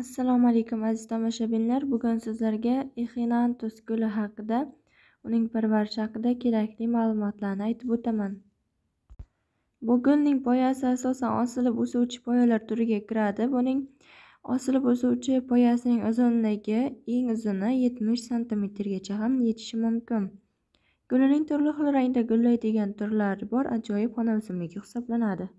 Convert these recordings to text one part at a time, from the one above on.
Assalomu alaykum aziz tomoshabinlar. Bugun sizlarga Echinantus guli haqida, uning parvarishi haqida kerakli ma'lumotlarni aytib o'taman. Bu gulning poyasi asosan osilib o'suvchi poyalar turiga kiradi. Buning osilib o'suvchi poyasining uzunligi eng uzuni 70 santimetrgacha ham yetishi mumkin. Gulining turli xil rangda gullaydigan turlari bor ajoyib xona o'simligi hisoblanadi.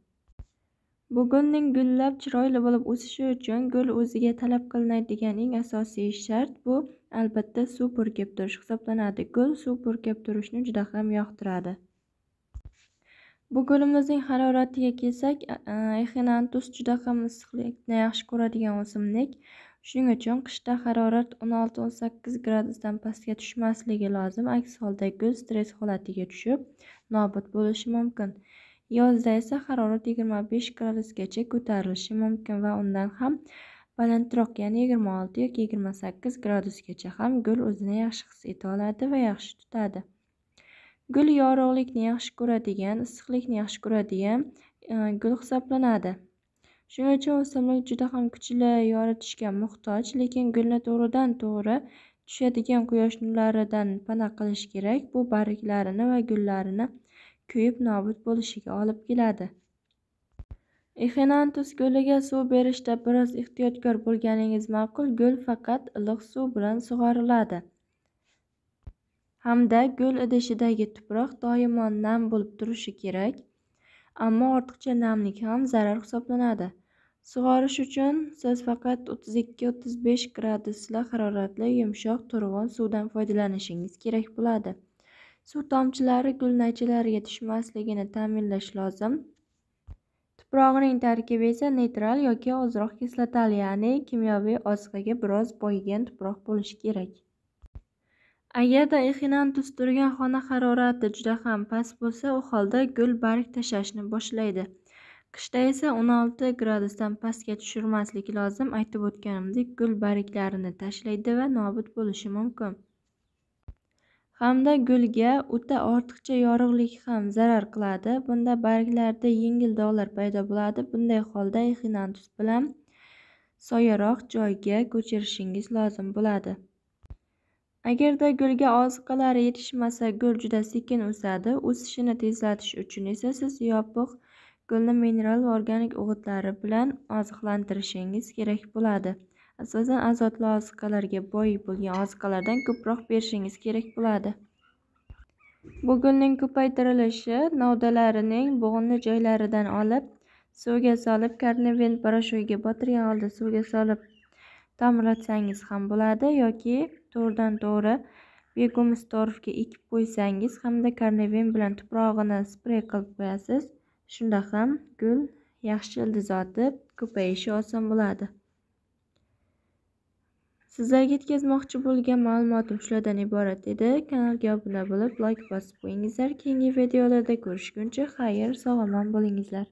bugunning gullab chiroyli bo'lib o'sishi uchun gul o'ziga talab qilinadigan eng asosiy shart bu albatta suv purkab turish hisoblanadi gul suv purkab turishni juda ham yoqtiradi bu gulimizning haroratiga kelsak Echinanthus juda ham issiqlikni yaxshi ko'radigan o'simlik shuning uchun qishda harorat 16-18 gradusdan pastga tushmasligi lozim aks holda gul stress holatiga tushib nobud bo'lishi mumkin Yozda esa harorat 25 gradusgacha ko'tarilishi mumkin va undan ham balandroq, ya'ni 26 yoki 28 gradusgacha ham gul o'zini yaxshi his eta oladi va yaxshi tutadi. Gul yorug'likni yaxshi ko'radigan, issiqlikni yaxshi ko'radigan e, gul hisoblanadi. Shuning uchun o'simlik juda ham kuchli yoritishga muhtoj, lekin gulni to'g'ridan-to'g'ri tushadigan quyosh nurlaridan pana qilish kerak. Bu barglarini va gullarini kuyib nobud bo'lishiga olib keladi exenantus ko'liga suv berishda biroz ehtiyotkor bo'lganingiz ma'qul gul faqat iliq suv bilan sug'oriladi hamda gul idishidagi tuproq doimo nam bo'lib turishi kerak ammo ortiqcha namlik ham zarar hisoblanadi sug'orish uchun siz faqat 32-35 gradusli haroratli yumshoq to'lg'in suvdan foydalanishingiz kerak bo'ladi Suv tomchilari gulnaychalarga tushmasligini ta'minlash lozim. Tuprog'ining tarkibi esa neytral yoki ozroq kislotali, ya'ni kimyoviy oziqaga biroz boyigan tuproq bo'lishi kerak. Agarda ixinantus turgan xona harorati juda ham past bo'lsa, u holda gul barg tashlashni boshlaydi. Qishda esa 16 gradusdan pastga tushirmaslik lozim. Aytib o'tganimdek, gul barglarini tashlaydi va nobud bo'lishi mumkin. hamda gulga o'ta ortiqcha yorug'lik ham zarar qiladi bunda barglarda yengil dog'lar paydo bo'ladi bunday holda exinantus bilan soyaroq joyga ko'chirishingiz lozim bo'ladi agarda gulga oziqalar yetishmasa gul juda sekin o'sadi o'sishini tezlatish uchun esa siz yopiq gulni mineral va organik o'gitlari bilan oziqlantirishingiz kerak bo'ladi asosan azotli oziqalarga boy bo'lgan oziqalardan ko'proq berishingiz kerak bo'ladi bugunning ko'paytirilishi novdalarining bo'g'inli joylaridan olib suvga solib karnevin poroshogiga botirgan holda suvga solib tomirlatsangiz ham bo'ladi yoki to'g'ridan to'g'ri begumis torfga ekib qo'ysangiz hamda karnevin bilan tuprog'ini sprey qilib qo'yasiz shunda ham gul yaxshi ildiz otib ko'payishi oson bo'ladi sizlarga yetkazmoqchi bo'lgan ma'lumotim shulardan iborat edi kanalga obuna bo'lib like bosib qo'yingizlar keyingi videolarda ko'rishguncha xayr sog' omon bo'lingizlar